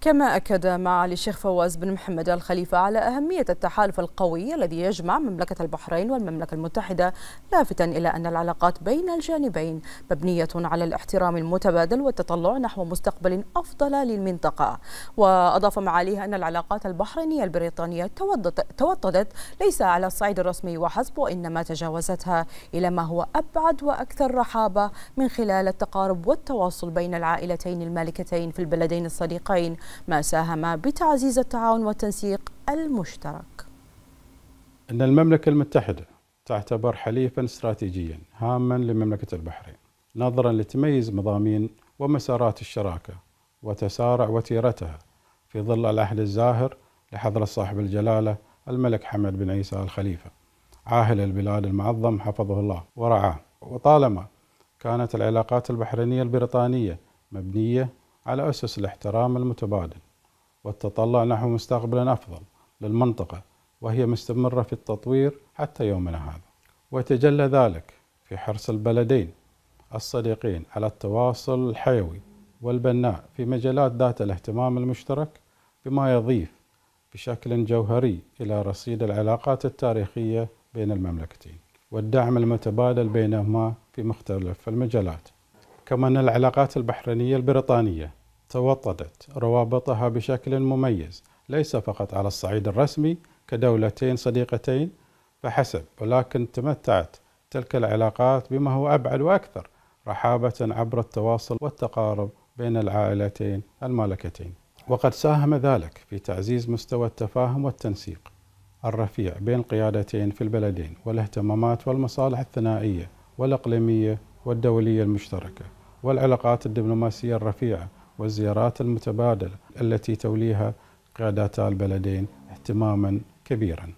كما أكد معالي الشيخ فواز بن محمد الخليفة على أهمية التحالف القوي الذي يجمع مملكة البحرين والمملكة المتحدة لافتا إلى أن العلاقات بين الجانبين مبنية على الاحترام المتبادل والتطلع نحو مستقبل أفضل للمنطقة وأضاف معاليها أن العلاقات البحرينية البريطانية توطدت ليس على الصعيد الرسمي وحسب وإنما تجاوزتها إلى ما هو أبعد وأكثر رحابة من خلال التقارب والتواصل بين العائلتين المالكتين في البلدين الصديقين ما ساهم بتعزيز التعاون والتنسيق المشترك أن المملكة المتحدة تعتبر حليفا استراتيجيا هاما لمملكة البحرين نظرا لتميز مضامين ومسارات الشراكة وتسارع وتيرتها في ظل العهد الزاهر لحضرة صاحب الجلالة الملك حمد بن عيسى الخليفة عاهل البلاد المعظم حفظه الله ورعاه وطالما كانت العلاقات البحرينية البريطانية مبنية على أسس الاحترام المتبادل والتطلع نحو مستقبل أفضل للمنطقة وهي مستمرة في التطوير حتى يومنا هذا وتجلى ذلك في حرص البلدين الصديقين على التواصل الحيوي والبناء في مجالات ذات الاهتمام المشترك بما يضيف بشكل جوهري إلى رصيد العلاقات التاريخية بين المملكتين والدعم المتبادل بينهما في مختلف المجالات كما أن العلاقات البحرينية البريطانية توطدت روابطها بشكل مميز ليس فقط على الصعيد الرسمي كدولتين صديقتين فحسب ولكن تمتعت تلك العلاقات بما هو أبعد وأكثر رحابة عبر التواصل والتقارب بين العائلتين المالكتين وقد ساهم ذلك في تعزيز مستوى التفاهم والتنسيق الرفيع بين القيادتين في البلدين والاهتمامات والمصالح الثنائية والإقليمية والدولية المشتركة والعلاقات الدبلوماسية الرفيعة والزيارات المتبادلة التي توليها قيادتا البلدين اهتماما كبيرا